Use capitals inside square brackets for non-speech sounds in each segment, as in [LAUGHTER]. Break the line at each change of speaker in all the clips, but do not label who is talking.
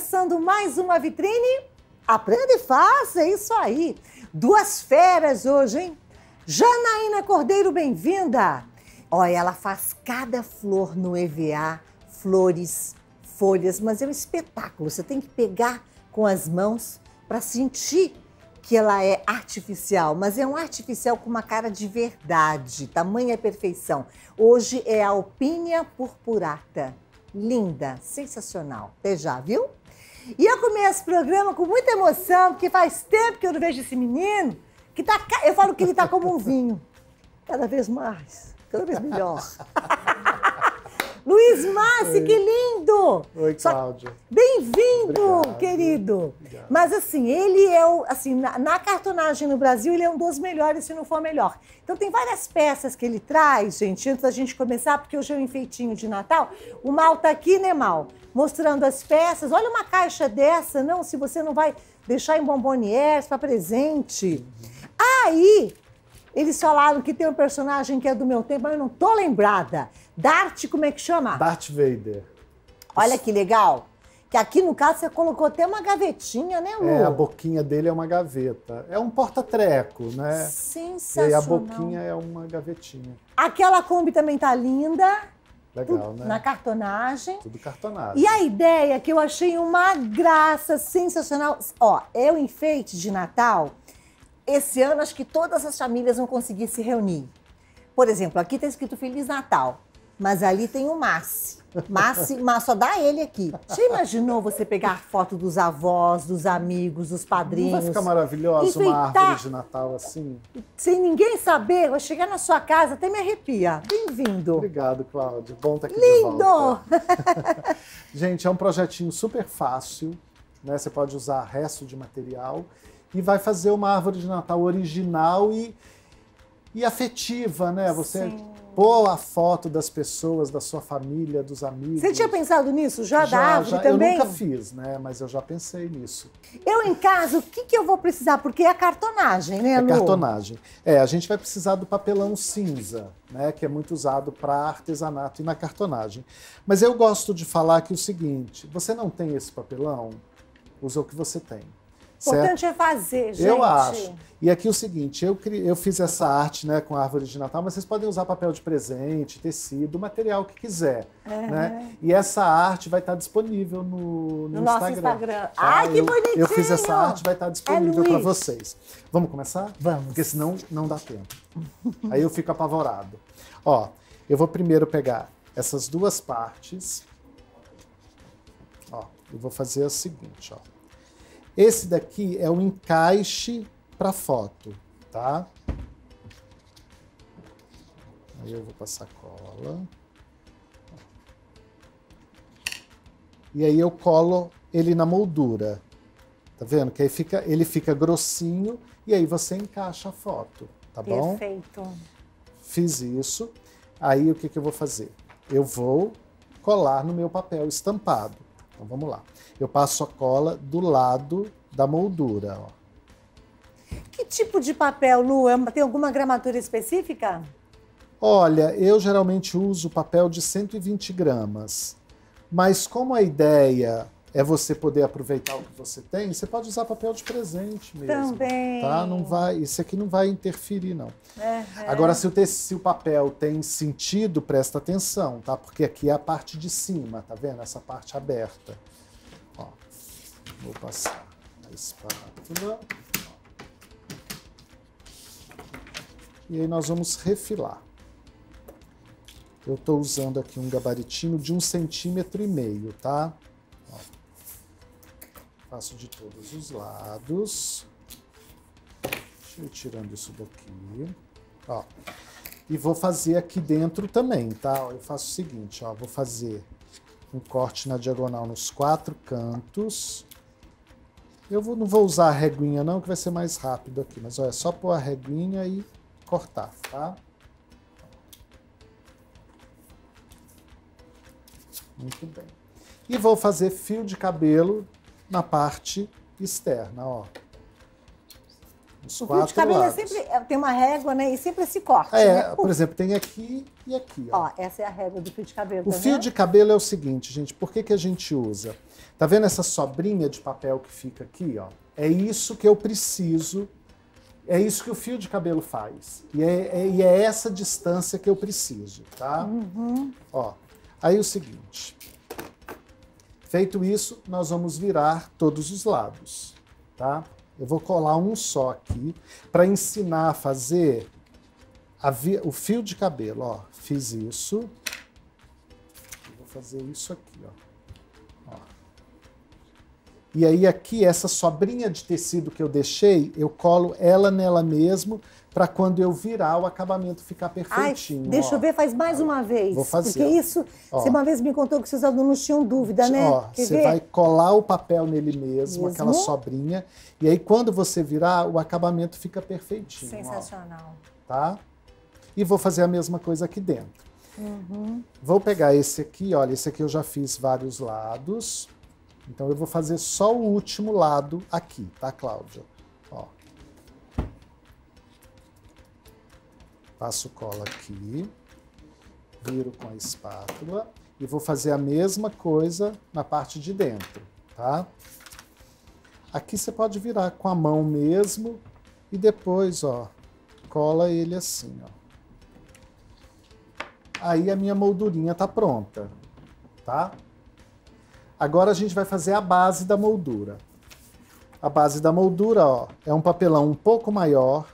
começando mais uma vitrine. Aprenda e faça, é isso aí. Duas feras hoje, hein? Janaína Cordeiro, bem-vinda. Olha, ela faz cada flor no EVA, flores, folhas, mas é um espetáculo. Você tem que pegar com as mãos para sentir que ela é artificial, mas é um artificial com uma cara de verdade, tamanha perfeição. Hoje é a Alpínia purpurata. Linda, sensacional. Até já, viu? E eu começo o programa com muita emoção, porque faz tempo que eu não vejo esse menino, que tá, eu falo que ele está como um vinho. Cada vez mais, cada vez melhor. [LAUGHS] Luiz Massi, que lindo! Oi, Cláudia. Bem-vindo, querido. Obrigado. Mas assim, ele é o, assim, na, na, cartonagem no Brasil, ele é um dos melhores, se não for melhor. Então tem várias peças que ele traz, gente, antes da gente começar, porque hoje é um enfeitinho de Natal. O Mal tá aqui, né, Mal? mostrando as peças. Olha uma caixa dessa, não, se você não vai deixar em bomboniers para presente. Aí, eles falaram que tem um personagem que é do meu tempo, mas eu não tô lembrada. Dart, como é que chama?
Darth Vader.
Olha que legal. Que aqui, no caso, você colocou até uma gavetinha, né, Lu? É, a
boquinha dele é uma gaveta. É um porta-treco, né? Sensacional. E a boquinha é uma gavetinha.
Aquela Kombi também tá linda.
Legal, tudo, né? Na
cartonagem.
Tudo cartonado. E a
ideia que eu achei uma graça sensacional. Ó, é o enfeite de Natal. Esse ano acho que todas as famílias vão conseguir se reunir. Por exemplo, aqui está escrito Feliz Natal, mas ali tem o Márcio. Mas, mas só dá ele aqui. Você imaginou você pegar foto dos avós, dos amigos,
dos padrinhos? Não vai ficar maravilhosa uma árvore de Natal assim?
Sem ninguém saber, vai chegar na sua casa, até me arrepia.
Bem-vindo. Obrigado, Cláudio. Bom estar tá aqui Lindo! [LAUGHS] Gente, é um projetinho super fácil, né? Você pode usar resto de material e vai fazer uma árvore de Natal original e, e afetiva, né? Você Sim pôr a foto das pessoas, da sua família, dos amigos. Você tinha
pensado nisso? Já, já da árvore já, também? Eu nunca
fiz, né? Mas eu já pensei nisso. Eu em casa, o que, que eu vou precisar? Porque é a cartonagem, né, é Lu? É cartonagem. É, a gente vai precisar do papelão cinza, né? Que é muito usado para artesanato e na cartonagem. Mas eu gosto de falar que o seguinte, você não tem esse papelão? Usa o que você tem importante
certo? é fazer, gente. Eu acho.
E aqui é o seguinte, eu, eu fiz essa arte né, com árvore de Natal, mas vocês podem usar papel de presente, tecido, material que quiser. É. Né? E essa arte vai estar disponível no, no, no Instagram. Nosso Instagram. Tá? Ai, que bonitinho! Eu, eu fiz essa arte, vai estar disponível é para vocês. Vamos começar? Vamos. Porque senão não dá tempo. Aí eu fico apavorado. Ó, eu vou primeiro pegar essas duas partes. Ó, eu vou fazer o seguinte, ó. Esse daqui é o encaixe para foto, tá? Aí eu vou passar cola. E aí eu colo ele na moldura. Tá vendo? Que aí fica, ele fica grossinho e aí você encaixa a foto, tá bom? Perfeito. Fiz isso. Aí o que, que eu vou fazer? Eu vou colar no meu papel estampado. Então vamos lá. Eu passo a cola do lado da moldura. Ó.
Que tipo de papel, Lu? É tem alguma gramatura específica?
Olha, eu geralmente uso papel de 120 gramas, mas como a ideia é você poder aproveitar o que você tem, você pode usar papel de presente mesmo. Também. Tá? Não vai, isso aqui não vai interferir, não. é. Agora, se o, te, se o papel tem sentido, presta atenção, tá? Porque aqui é a parte de cima, tá vendo? Essa parte aberta. Ó, vou passar a espátula. E aí nós vamos refilar. Eu estou usando aqui um gabaritinho de um centímetro e meio, tá? Faço de todos os lados. Deixa eu tirando isso daqui. Ó. E vou fazer aqui dentro também, tá? Eu faço o seguinte, ó. Vou fazer um corte na diagonal nos quatro cantos. Eu vou, não vou usar a reguinha não, que vai ser mais rápido aqui. Mas, olha é só pôr a reguinha e cortar, Tá? Muito bem. E vou fazer fio de cabelo na parte externa, ó. Os o fio de cabelo é lados. é
sempre, tem uma régua, né? E sempre se corta. É, né? por
exemplo, tem aqui
e aqui. Ó. ó. essa é a régua do fio de cabelo. O tá fio vendo? de
cabelo é o seguinte, gente, por que, que a gente usa? Tá vendo essa sobrinha de papel que fica aqui, ó? É isso que eu preciso, é isso que o fio de cabelo faz. E é, é, e é essa distância que eu preciso, tá? Uhum. Ó, aí é o seguinte, Feito isso, nós vamos virar todos os lados, tá? Eu vou colar um só aqui para ensinar a fazer a o fio de cabelo, ó. Fiz isso. Eu vou fazer isso aqui, ó. ó. E aí aqui, essa sobrinha de tecido que eu deixei, eu colo ela nela mesmo para quando eu virar o acabamento ficar perfeitinho. Ai, deixa ó. eu
ver, faz mais uma vez. Vou fazer. Porque isso, ó. você uma vez me contou que seus
alunos tinham dúvida, né? Ó, Quer você ver? vai colar o papel nele mesmo, mesmo, aquela sobrinha, e aí quando você virar, o acabamento fica perfeitinho. Sensacional. Ó, tá? E vou fazer a mesma coisa aqui dentro. Uhum. Vou pegar esse aqui, olha, esse aqui eu já fiz vários lados. Então eu vou fazer só o último lado aqui, tá, Cláudia? Passo cola aqui, viro com a espátula e vou fazer a mesma coisa na parte de dentro, tá? Aqui você pode virar com a mão mesmo e depois, ó, cola ele assim, ó. Aí a minha moldurinha tá pronta, tá? Agora a gente vai fazer a base da moldura. A base da moldura, ó, é um papelão um pouco maior,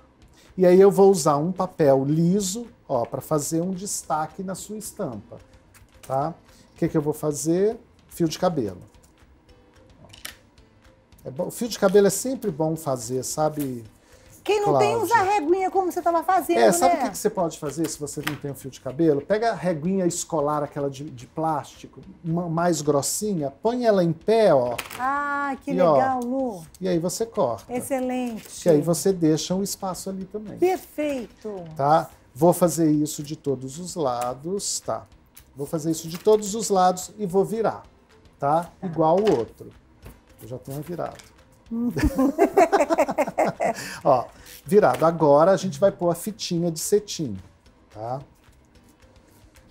e aí eu vou usar um papel liso, ó, para fazer um destaque na sua estampa, tá? O que, que eu vou fazer? Fio de cabelo. É bom, fio de cabelo é sempre bom fazer, sabe,
quem não Cláudia. tem, usa a reguinha como você estava fazendo, É, sabe o né? que,
que você pode fazer se você não tem um fio de cabelo? Pega a reguinha escolar, aquela de, de plástico, uma mais grossinha, põe ela em pé, ó.
Ah, que e, legal, ó, Lu.
E aí você corta.
Excelente. E aí
você deixa um espaço ali também.
Perfeito.
Tá? Vou fazer isso de todos os lados, tá? Vou fazer isso de todos os lados e vou virar, tá? tá. Igual o outro. Eu já tenho virado. [LAUGHS] Ó, virado. Agora a gente vai pôr a fitinha de cetim, tá?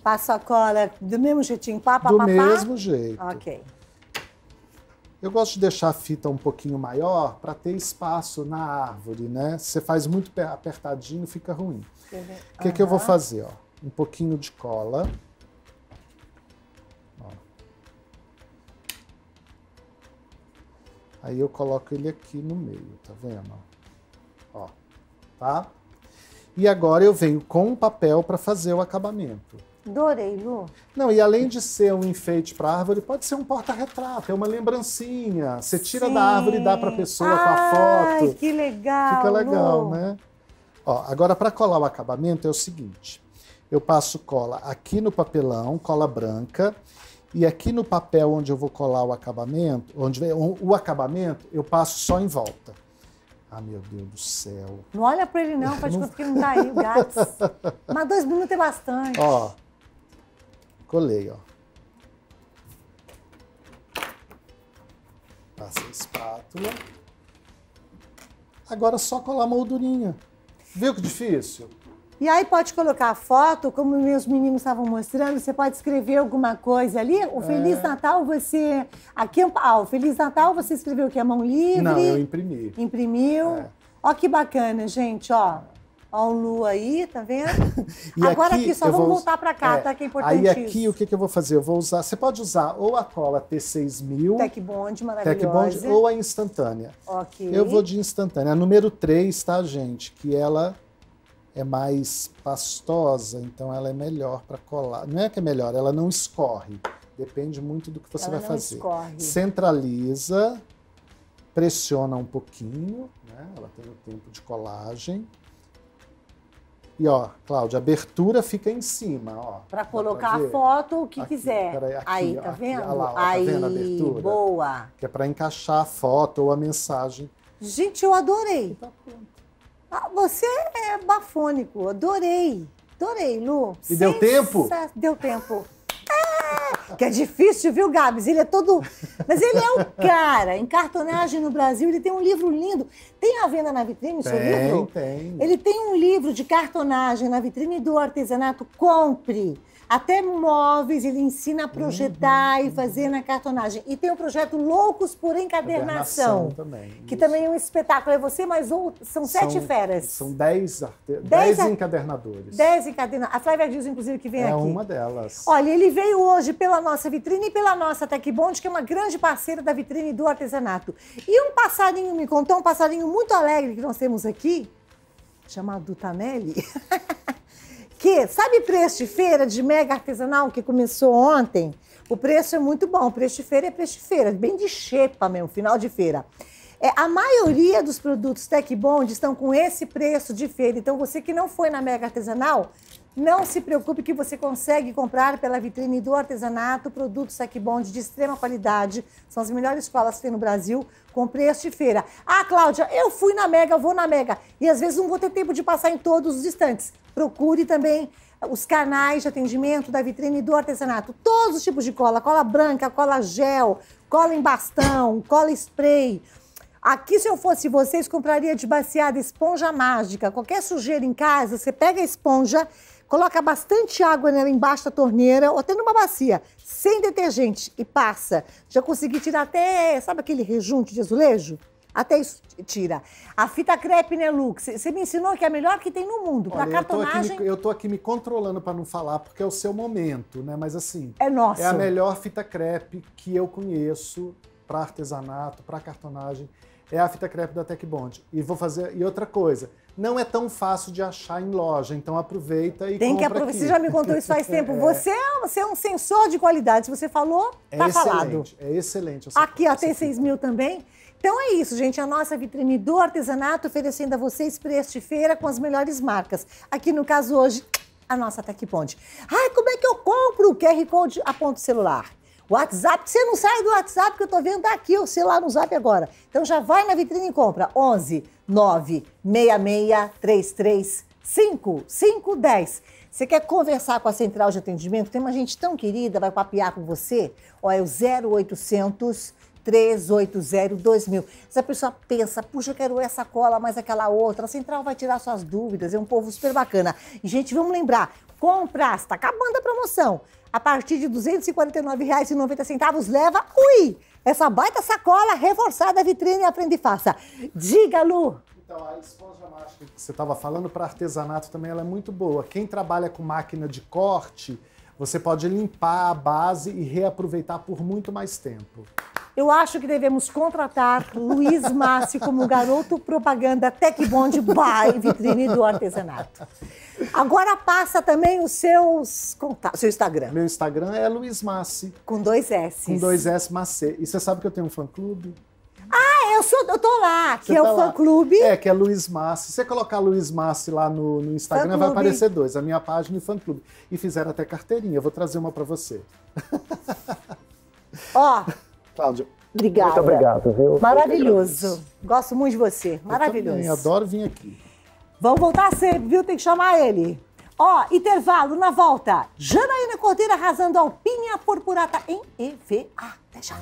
Passo a cola do mesmo jeitinho, pá, pá, Do pá, mesmo pá. jeito. Ok.
Eu gosto de deixar a fita um pouquinho maior para ter espaço na árvore, né? Se você faz muito apertadinho, fica ruim. O uhum. que, que eu vou fazer? Ó? Um pouquinho de cola. Ó. Aí eu coloco ele aqui no meio, tá vendo? Ó, tá? E agora eu venho com o papel para fazer o acabamento. Adorei, Lu. Não, e além de ser um enfeite para árvore, pode ser um porta-retrato, é uma lembrancinha. Você tira Sim. da árvore e dá para pessoa Ai, com a foto. que
legal. Fica legal, Lu. né?
Ó, agora para colar o acabamento é o seguinte. Eu passo cola aqui no papelão, cola branca, e aqui no papel onde eu vou colar o acabamento, onde o acabamento, eu passo só em volta. Ah, meu Deus do céu.
Não olha para ele não, pode [LAUGHS] não... que não tá aí o gato. Mas dois minutos é bastante.
Ó, colei, ó. Passa a espátula. Agora é só colar a moldurinha. Viu que difícil?
E aí pode colocar a foto, como meus meninos estavam mostrando, você pode escrever alguma coisa ali. O Feliz é. Natal você. Aqui, ah, o Feliz Natal você escreveu que a mão livre. Não, eu imprimi. Imprimiu. É. Ó que bacana, gente, ó. Ó o Lu aí, tá vendo?
[LAUGHS] Agora aqui, aqui só vamos vou... voltar para cá, é, tá? Que é importante Aí aqui isso. o que, que eu vou fazer? Eu vou usar, você pode usar ou a cola T6000. Tec
Bond, maravilhosa. Tec Bond ou a
instantânea.
Ok. Eu vou de
instantânea. A número 3, tá, gente? Que ela é mais pastosa, então ela é melhor para colar. Não é que é melhor, ela não escorre. Depende muito do que você ela vai fazer. Escorre. Centraliza, pressiona um pouquinho, né? Ela tem o tempo de colagem. E ó, Cláudia, a abertura fica em cima, ó. Para colocar pra a
foto, o que aqui, quiser. Peraí,
aqui, aí, tá ó, tá vendo? ó, lá, ó, aí, tá vendo a abertura? Boa. Que é para encaixar a foto ou a mensagem.
Gente, eu adorei. E tá pronto. Ah, você é bafônico, adorei. Adorei, Lu. E deu tempo? Deu tempo. É, que é difícil, viu, Gabs? Ele é todo. Mas ele é o cara. Em cartonagem no Brasil, ele tem um livro lindo. Tem a venda na vitrine, tem, seu livro? Tem. Ele tem um livro de cartonagem na vitrine do artesanato. Compre. Até móveis ele ensina a projetar uhum. e fazer na cartonagem. E tem o projeto Loucos por Encadernação, também. que Isso. também é um espetáculo. É você mais ou são, são sete
feras. São dez, arte... dez, dez encadernadores.
Dez encadernadores. A Flávia Dias, inclusive, que vem é aqui. É uma
delas.
Olha, ele veio hoje pela nossa vitrine e pela nossa Tecbond, que é uma grande parceira da vitrine do artesanato. E um passarinho me contou, um passarinho muito alegre que nós temos aqui, chamado Tanelli. [LAUGHS] sabe preço de feira de mega artesanal que começou ontem? O preço é muito bom. O preço de feira é preço de feira, bem de xepa mesmo, final de feira. É, a maioria dos produtos Tech Bond estão com esse preço de feira. Então, você que não foi na Mega Artesanal, não se preocupe que você consegue comprar pela vitrine do artesanato produtos Saquibonde de extrema qualidade. São as melhores colas que tem no Brasil, com preço de feira. Ah, Cláudia, eu fui na Mega, vou na Mega. E às vezes não vou ter tempo de passar em todos os estantes. Procure também eh, os canais de atendimento da vitrine do artesanato. Todos os tipos de cola, cola branca, cola gel, cola em bastão, cola spray. Aqui, se eu fosse vocês, compraria de baseada esponja mágica. Qualquer sujeira em casa, você pega a esponja Coloca bastante água nela embaixo da torneira ou até numa bacia, sem detergente e passa. Já consegui tirar até, sabe aquele rejunte de azulejo? Até isso tira. A fita crepe né Lux você me ensinou que é a melhor que tem no mundo. Para cartonagem. Tô
me, eu tô aqui me controlando para não falar, porque é o seu momento, né? Mas assim. É nossa. É a melhor fita crepe que eu conheço para artesanato, para cartonagem. É a fita crepe da Tech Bond. E vou fazer. E outra coisa não é tão fácil de achar em loja, então aproveita e Tem que aproveitar. Você já me contou isso faz [LAUGHS] tempo. é. Você,
é você é um sensor de qualidade. Se você falou, é tá é falado.
É excelente.
Aqui, ó, tem 6 mil também. Então é isso, gente. A nossa vitrine do artesanato oferecendo a vocês para este feira com as melhores marcas. Aqui, no caso, hoje, a nossa Ponte. Ai, como é que eu compro o QR Code? Aponta o celular. WhatsApp, você não sai do WhatsApp que eu estou vendo daqui, tá eu sei lá no Zap agora. Então já vai na vitrine e compra. 11 966 5510. Você quer conversar com a central de atendimento? Tem uma gente tão querida, vai papear com você? Ó, é o 0800 380 2000. Se a pessoa pensa, puxa, eu quero essa cola, mais aquela outra, a central vai tirar suas dúvidas, é um povo super bacana. E, gente, vamos lembrar, compra, está acabando a promoção a partir de R$ 249,90, leva, ui, essa baita sacola reforçada, vitrine, aprende e faça.
Diga, Lu! Então, a esponja mágica que você estava falando para artesanato também ela é muito boa. Quem trabalha com máquina de corte, você pode limpar a base e reaproveitar por muito mais tempo. Eu
acho que devemos contratar Luiz Massi como garoto propaganda Tech Bond by Vitrine do
Artesanato.
Agora passa também os seus contatos, seu Instagram. Meu Instagram é Luiz Massi. Com dois S. Com dois
S, Macê. E você sabe que eu tenho um fã-clube?
Ah, é, eu sou, eu tô lá, que é tá o fã
clube. É, que é Luiz Massi. Se você colocar Luiz Massi lá no, no Instagram, vai aparecer dois, a minha página e fã clube. E fizeram até carteirinha, eu vou trazer uma para você. [LAUGHS] Ó. Cláudio. Obrigada. Muito obrigado, viu? Maravilhoso.
Gosto muito de você. Maravilhoso. Eu também, adoro vir aqui. Vamos voltar a ser, viu? Tem que chamar ele. Ó, oh, intervalo na volta. Janaína Cordeira arrasando alpinha purpurata em EVA. Até já.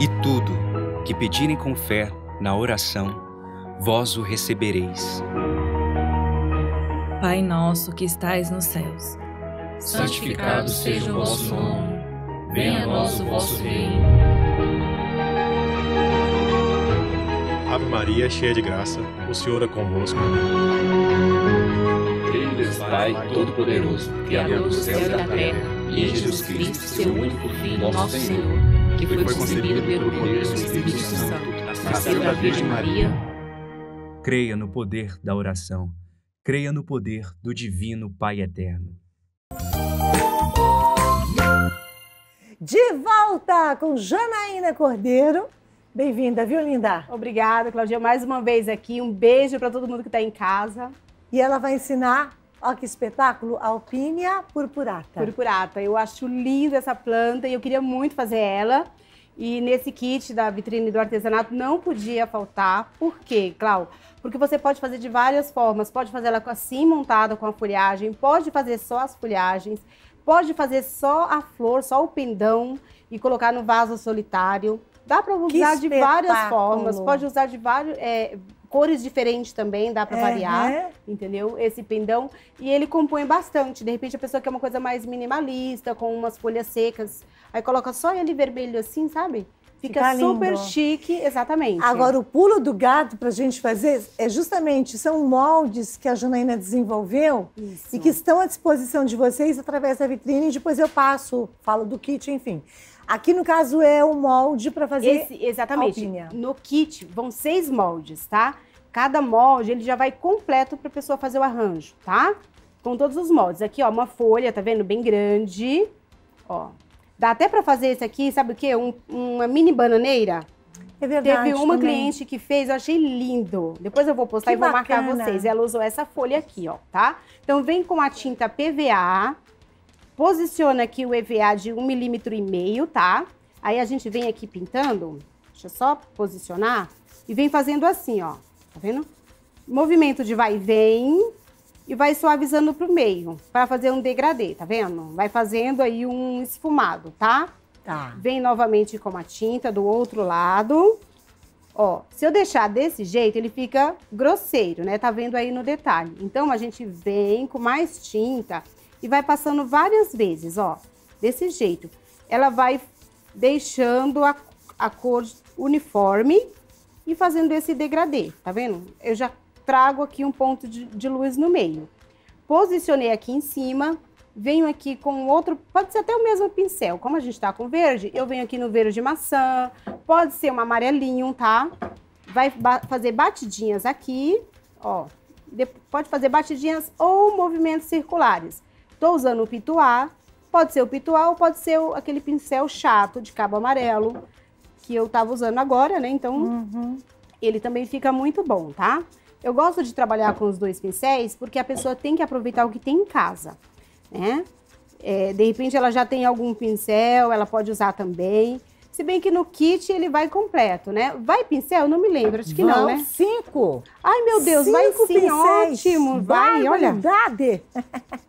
E tudo que pedirem com fé na oração, vós o recebereis.
Pai nosso que estais nos céus, santificado seja o
vosso nome.
Venha a nós o vosso reino. Ave Maria, cheia de graça, o Senhor é convosco. Pai Todo-Poderoso, Criador dos céus e da terra, e em Jesus Cristo, seu único Filho, nosso Senhor,
que foi concebido pelo poder do Espírito Santo, nasceu da Virgem Maria. Creia no poder da oração. Creia no poder do Divino Pai Eterno. De volta com Janaína Cordeiro. Bem-vinda, viu, linda? Obrigada, Claudia. Mais uma vez aqui. Um beijo para todo mundo que está em casa. E ela vai ensinar Olha que espetáculo, Alpínia purpurata. Purpurata. Eu acho linda essa planta e eu queria muito fazer ela. E nesse kit da vitrine do artesanato não podia faltar. Por quê, Clau? Porque você pode fazer de várias formas. Pode fazer ela assim montada com a folhagem, pode fazer só as folhagens, pode fazer só a flor, só o pendão e colocar no vaso solitário. Dá para usar de várias formas, pode usar de vários, é, cores diferentes também, dá para é, variar, é. entendeu? Esse pendão. E ele compõe bastante. De repente, a pessoa quer uma coisa mais minimalista, com umas folhas secas. Aí coloca só ele vermelho assim, sabe? Fica, Fica super lindo. chique, exatamente. Agora, o
pulo do gato para a gente fazer é justamente, são moldes que a Janaína desenvolveu Isso. e que estão à disposição de vocês através da vitrine. E depois eu passo, falo
do kit, enfim. Aqui, no caso, é o molde para fazer Esse, Exatamente. Alpinha. No kit vão seis moldes, tá? Cada molde, ele já vai completo para a pessoa fazer o arranjo, tá? Com todos os moldes. Aqui, ó, uma folha, tá vendo? Bem grande, ó. Dá até para fazer esse aqui, sabe o quê? Um, uma mini bananeira. É verdade. Teve uma também. cliente que fez, eu achei lindo. Depois eu vou postar que e vou bacana. marcar vocês. Ela usou essa folha aqui, ó, tá? Então vem com a tinta PVA, posiciona aqui o EVA de um milímetro e meio, tá? Aí a gente vem aqui pintando, deixa eu só posicionar, e vem fazendo assim, ó. Tá vendo? Movimento de vai e vem e vai suavizando pro meio, para fazer um degradê, tá vendo? Vai fazendo aí um esfumado, tá? Tá. Vem novamente com a tinta do outro lado. Ó, se eu deixar desse jeito, ele fica grosseiro, né? Tá vendo aí no detalhe. Então, a gente vem com mais tinta e vai passando várias vezes, ó. Desse jeito. Ela vai deixando a, a cor uniforme e fazendo esse degradê, tá vendo? Eu já trago aqui um ponto de, de luz no meio. Posicionei aqui em cima, venho aqui com outro, pode ser até o mesmo pincel. Como a gente tá com verde, eu venho aqui no verde maçã, pode ser um amarelinho, tá? Vai ba fazer batidinhas aqui, ó. Pode fazer batidinhas ou movimentos circulares. Tô usando o pituá, pode ser o pituá ou pode ser o, aquele pincel chato de cabo amarelo que eu estava usando agora, né? Então, uhum. ele também fica muito bom, tá? Eu gosto de trabalhar com os dois pincéis porque a pessoa tem que aproveitar o que tem em casa, né? É, de repente ela já tem algum pincel, ela pode usar também. Se bem que no kit ele vai completo, né? Vai pincel? Não me lembro, acho que Vão não, né? cinco! Ai, meu Deus, cinco vai sim, pincéis. ótimo! Vai, olha!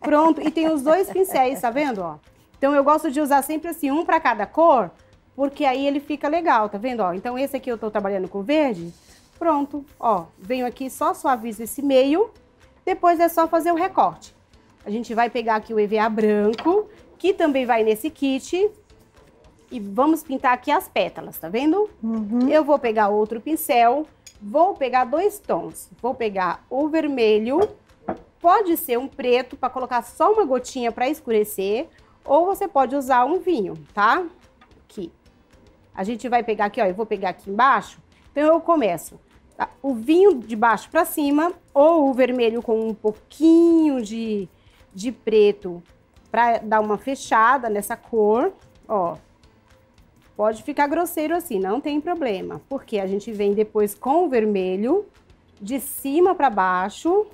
Pronto, e tem os dois pincéis, tá vendo? Ó? Então eu gosto de usar sempre assim, um para cada cor, porque aí ele fica legal, tá vendo? Ó, então esse aqui eu estou trabalhando com verde, pronto, ó, venho aqui, só suavizo esse meio, depois é só fazer o recorte. A gente vai pegar aqui o EVA branco, que também vai nesse kit, e vamos pintar aqui as pétalas, tá vendo? Uhum. Eu vou pegar outro pincel, vou pegar dois tons, vou pegar o vermelho, pode ser um preto para colocar só uma gotinha para escurecer, ou você pode usar um vinho, tá? Aqui. A gente vai pegar aqui, ó, eu vou pegar aqui embaixo. Então eu começo tá? o vinho de baixo para cima ou o vermelho com um pouquinho de, de preto para dar uma fechada nessa cor, ó. Pode ficar grosseiro assim, não tem problema, porque a gente vem depois com o vermelho de cima para baixo.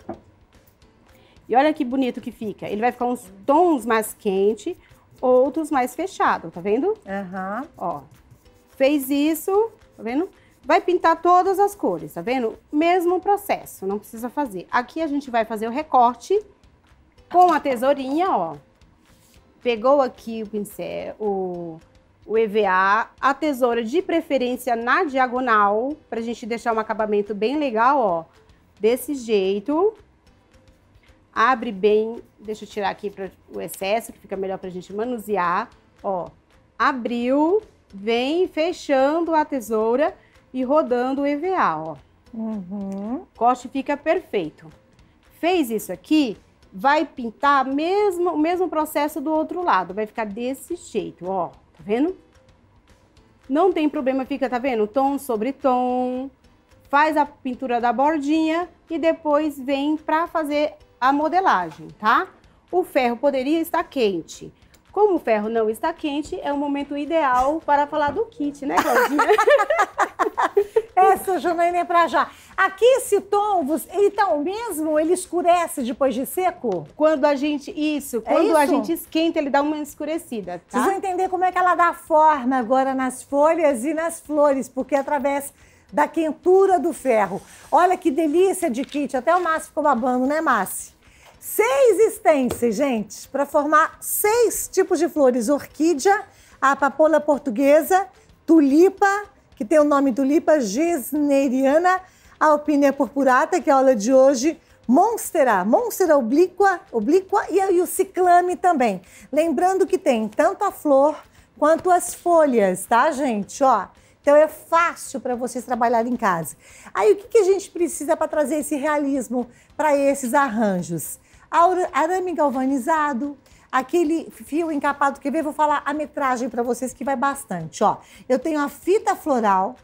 E olha que bonito que fica. Ele vai ficar uns tons mais quente, outros mais fechado, tá vendo? Aham. Uhum. Ó, Fez isso, tá vendo? Vai pintar todas as cores, tá vendo? Mesmo processo, não precisa fazer. Aqui a gente vai fazer o recorte com a tesourinha, ó. Pegou aqui o pincel, o, o EVA, a tesoura de preferência na diagonal, pra gente deixar um acabamento bem legal, ó. Desse jeito. Abre bem, deixa eu tirar aqui pra, o excesso, que fica melhor pra gente manusear, ó. Abriu, vem fechando a tesoura e rodando o EVA, ó. Uhum. Corte fica perfeito. Fez isso aqui, vai pintar mesmo, o mesmo processo do outro lado. Vai ficar desse jeito, ó. Tá vendo? Não tem problema, fica, tá vendo? Tom sobre tom. Faz a pintura da bordinha e depois vem pra fazer a modelagem, tá? O ferro poderia estar quente, como o ferro não está quente, é o momento ideal para falar do kit, né, Claudinha? [LAUGHS]
Essa, Janaína, é pra já. Aqui esse tom, então mesmo, ele escurece depois de seco? Quando a gente. Isso, é quando é isso? a gente esquenta, ele dá uma escurecida. Tá? Vocês vão entender como é que ela dá forma agora nas folhas e nas flores, porque é através da quentura do ferro. Olha que delícia de kit, até o Márcio ficou babando, né, Márcio? Seis estênceis, gente, para formar seis tipos de flores: orquídea, a papoula portuguesa, tulipa, que tem o nome tulipa gesneriana, alpínia purpurata, que é a aula de hoje, Monstera, Monstera oblíqua, oblíqua e o ciclame também. Lembrando que tem tanto a flor quanto as folhas, tá, gente? Ó, então é fácil para vocês trabalharem em casa. Aí o que, que a gente precisa para trazer esse realismo para esses arranjos? arame galvanizado, aquele fio encapado. Quer ver? Vou falar a metragem para vocês que vai bastante. Ó, eu tenho a fita floral,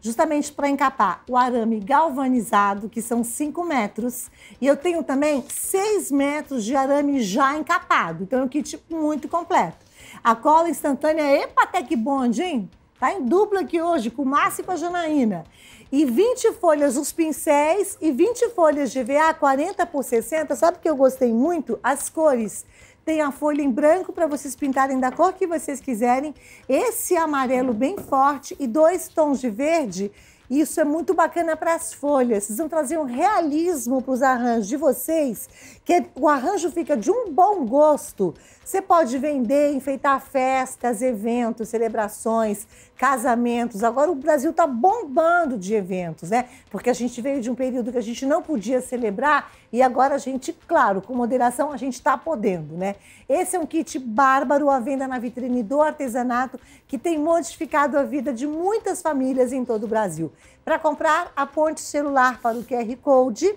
justamente para encapar o arame galvanizado, que são 5 metros, e eu tenho também 6 metros de arame já encapado. Então é um kit muito completo. A cola instantânea, epa, até que bonde, hein? Tá em dupla aqui hoje, com o Márcio e com a Janaína e 20 folhas os pincéis e 20 folhas de VA 40 por 60. Sabe que eu gostei muito? As cores. Tem a folha em branco para vocês pintarem da cor que vocês quiserem. Esse amarelo bem forte e dois tons de verde. Isso é muito bacana para as folhas. Vocês vão trazer um realismo para os arranjos de vocês, que o arranjo fica de um bom gosto. Você pode vender, enfeitar festas, eventos, celebrações casamentos. Agora o Brasil está bombando de eventos, né? Porque a gente veio de um período que a gente não podia celebrar e agora a gente, claro, com moderação a gente está podendo, né? Esse é um kit bárbaro à venda na vitrine do artesanato que tem modificado a vida de muitas famílias em todo o Brasil. Para comprar, aponte o celular para o QR Code.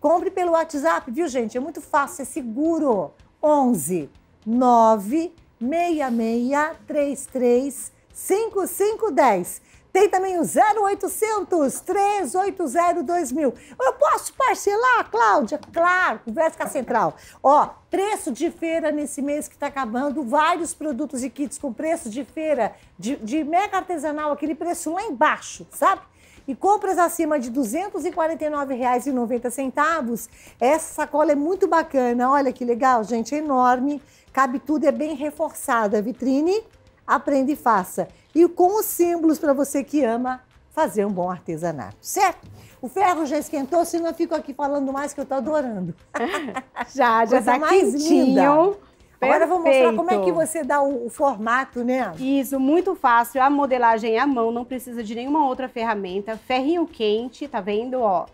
Compre pelo WhatsApp, viu, gente? É muito fácil, é seguro. 11 9 66 33 5510. Tem também o 0800 380 2000. Eu posso parcelar, Cláudia? Claro, conversa com a Central. Ó, preço de feira nesse mês que está acabando, vários produtos e kits com preço de feira, de, de mega artesanal, aquele preço lá embaixo, sabe? e compras acima de R$ 249,90, essa sacola é muito bacana. Olha que legal, gente, é enorme. Cabe tudo, é bem reforçada a vitrine. Aprenda e faça. E com os símbolos para você que ama fazer um bom artesanato, certo? O ferro já esquentou, senão eu fico aqui falando mais que eu estou adorando. [LAUGHS]
já, já está mais quentinho. linda.
Agora eu vou mostrar como é que você
dá o, o, formato, né? Isso, muito fácil. A modelagem é à mão, não precisa de nenhuma outra ferramenta. Ferrinho quente, tá vendo, ó?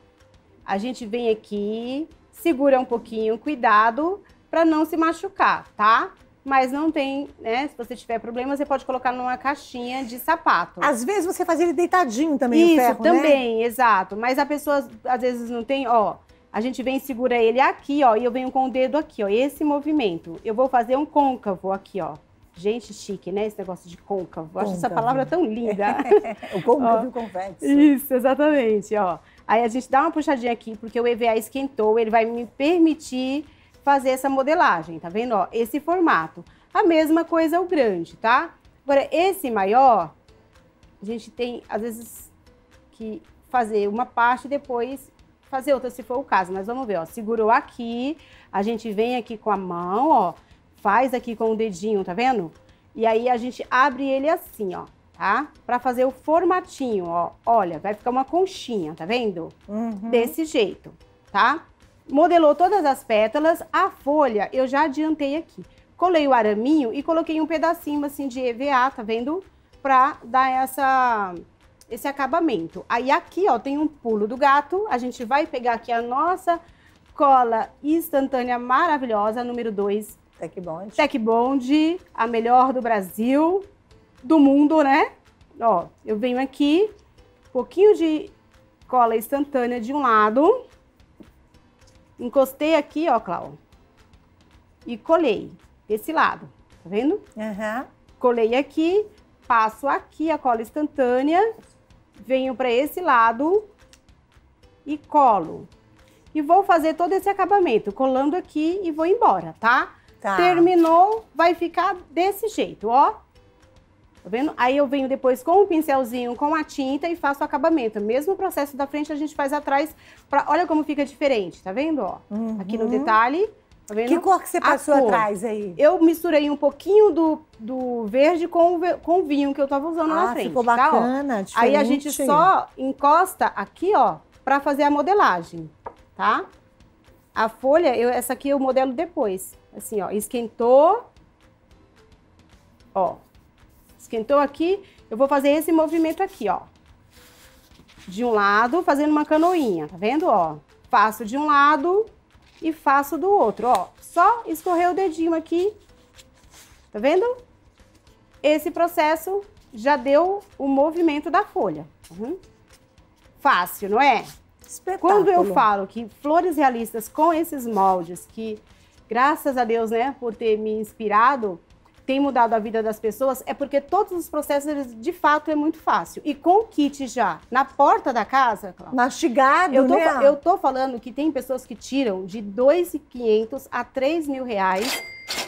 A gente vem aqui, segura um pouquinho, cuidado para não se machucar, tá? mas não tem, né? Se você tiver problema, você pode colocar numa caixinha de sapato. Às vezes você faz ele deitadinho também, Isso, o ferro, né? também, né? exato. Mas a pessoa às vezes não tem, ó. A gente vem e segura ele aqui, ó, e eu venho com o dedo aqui, ó, esse movimento. Eu vou fazer um côncavo aqui, ó. Gente, chique, né? Esse negócio de côncavo. côncavo. Acho essa palavra tão linda. [LAUGHS] o côncavo e o convexo. Isso, exatamente, ó. Aí a gente dá uma puxadinha aqui, porque o EVA esquentou, ele vai me permitir fazer essa modelagem, tá vendo? Ó, esse formato. A mesma coisa o grande, tá? Agora, esse maior, a gente tem, às vezes, que fazer uma parte e depois fazer outra, se for o caso. Mas vamos ver, ó. Segurou aqui, a gente vem aqui com a mão, ó. Faz aqui com o dedinho, tá vendo? E aí a gente abre ele assim, ó, tá? Pra fazer o formatinho, ó. Olha, vai ficar uma conchinha, tá vendo? Uhum. Desse jeito, tá? modelou todas as pétalas, a folha eu já adiantei aqui. Colei o araminho e coloquei um pedacinho assim de EVA, tá vendo? Pra dar essa, esse acabamento. Aí aqui, ó, tem um pulo do gato, a gente vai pegar aqui a nossa cola instantânea maravilhosa, número 2. Tech Bond. Tech Bond, a melhor do Brasil, do mundo, né? Ó, eu venho aqui, um pouquinho de cola instantânea de um lado, Encostei aqui, ó, Clau. E colei desse lado, tá vendo? Uhum. Colei aqui, passo aqui a cola instantânea, venho para esse lado e colo. E vou fazer todo esse acabamento, colando aqui e vou embora, tá? tá? Terminou, vai ficar desse jeito, ó. Tá vendo? Aí eu venho depois com o um pincelzinho, com a tinta e faço o acabamento. Mesmo processo da frente a gente faz atrás. Pra... Olha como fica diferente, tá vendo? Ó, uhum. Aqui no detalhe. Tá vendo? Que cor que você passou atrás aí? Eu misturei um pouquinho do, do verde com o, com o vinho que eu tava usando ah, na frente. ficou tá, bacana, tá, diferente. Aí a gente só encosta aqui, ó, pra fazer a modelagem, tá? A folha, eu, essa aqui eu modelo depois. Assim, ó, esquentou. Ó, Esquentou aqui, eu vou fazer esse movimento aqui, ó. De um lado, fazendo uma canoinha, tá vendo, ó? Faço de um lado e faço do outro, ó. Só escorrer o dedinho aqui, tá vendo? Esse processo já deu o movimento da folha. Uhum. Fácil, não é? Quando eu falo que flores realistas com esses moldes, que graças a Deus, né, por ter me inspirado, tem mudado a vida das pessoas é porque todos os processos, eles, de fato, é muito fácil. E com o kit já na porta da casa, mastigado, eu tô, né? Eu tô falando que tem pessoas que tiram de 2.500 a 3 mil reais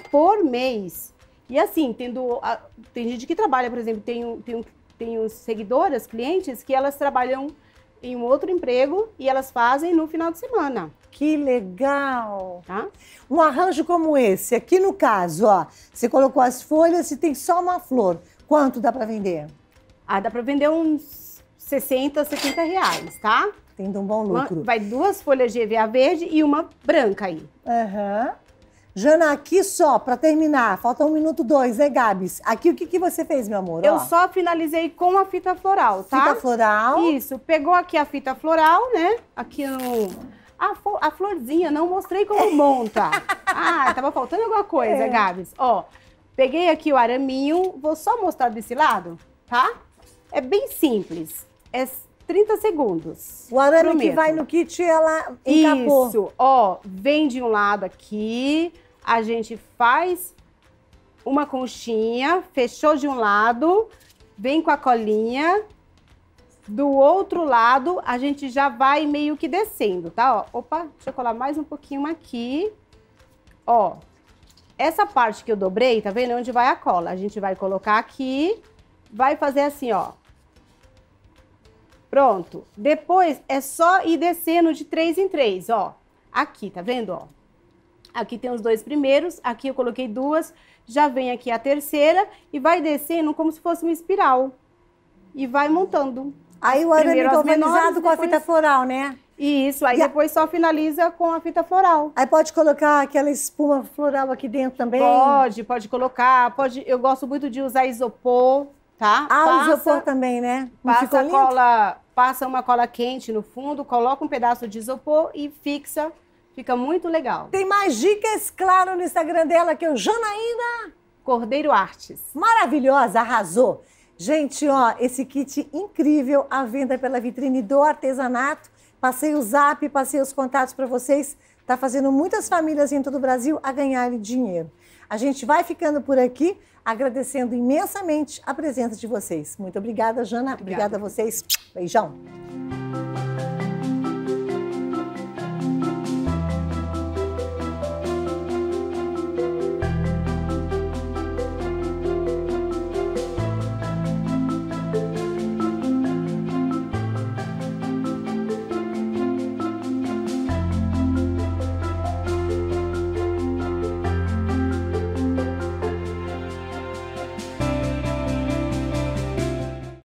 por mês. E assim, tendo a, tem gente que trabalha, por exemplo, tenho, tenho, tenho seguidoras, clientes, que elas trabalham em um outro emprego e elas fazem no final de semana. Que legal! Tá?
Um arranjo como esse, aqui no caso, ó, você colocou as folhas e tem só uma
flor. Quanto dá para vender? Ah, dá para vender uns 60, 70 reais, tá? Tendo um bom lucro. Uma, vai duas folhas de EVA verde e uma branca aí. Aham. Uhum.
Jana, aqui só, para terminar, falta um minuto dois, né, Gabs? Aqui o que, que
você fez, meu amor? Eu Ó. só finalizei com a fita floral, tá? Fita floral. Isso, pegou aqui a fita floral, né? Aqui no a, a florzinha, não mostrei como monta. ah, tava faltando alguma coisa, é. Gabs. Ó, peguei aqui o araminho, vou só mostrar desse lado, tá? É bem simples. É 30 segundos. O arame prometo. que vai no kit, ela encapou. Isso, ó, vem de um lado aqui, a gente faz uma conchinha, fechou de um lado, vem com a colinha, do outro lado, a gente já vai meio que descendo, tá? Ó, opa, deixa eu colar mais um pouquinho aqui. Ó, essa parte que eu dobrei, tá vendo? É onde vai a cola. A gente vai colocar aqui, vai fazer assim, ó. Pronto. Depois é só ir descendo de três em três, ó. Aqui, tá vendo, ó? Aqui tem os dois primeiros, aqui eu coloquei duas, já vem aqui a terceira e vai descendo como se fosse uma espiral. E vai montando. Aí o arame é galvanizado com a fita floral, né? Isso, aí e depois a... só finaliza com a fita floral. Aí pode colocar aquela espuma floral aqui dentro também? Pode, pode colocar. Pode, eu gosto muito de usar isopor, tá? Ah, passa, isopor também, né? passa cola, passa uma cola quente no fundo, coloca um pedaço de isopor e fixa. Fica muito legal. Tem mais dicas, claro, no Instagram dela que é o Janaína Cordeiro Artes. Maravilhosa,
arrasou. Gente, ó, esse kit incrível à venda pela vitrine do artesanato. Passei o zap, passei os contatos para vocês. Tá fazendo muitas famílias em todo o Brasil a ganharem dinheiro. A gente vai ficando por aqui, agradecendo
imensamente
a presença de vocês. Muito obrigada, Jana. Obrigada, obrigada a vocês. Beijão.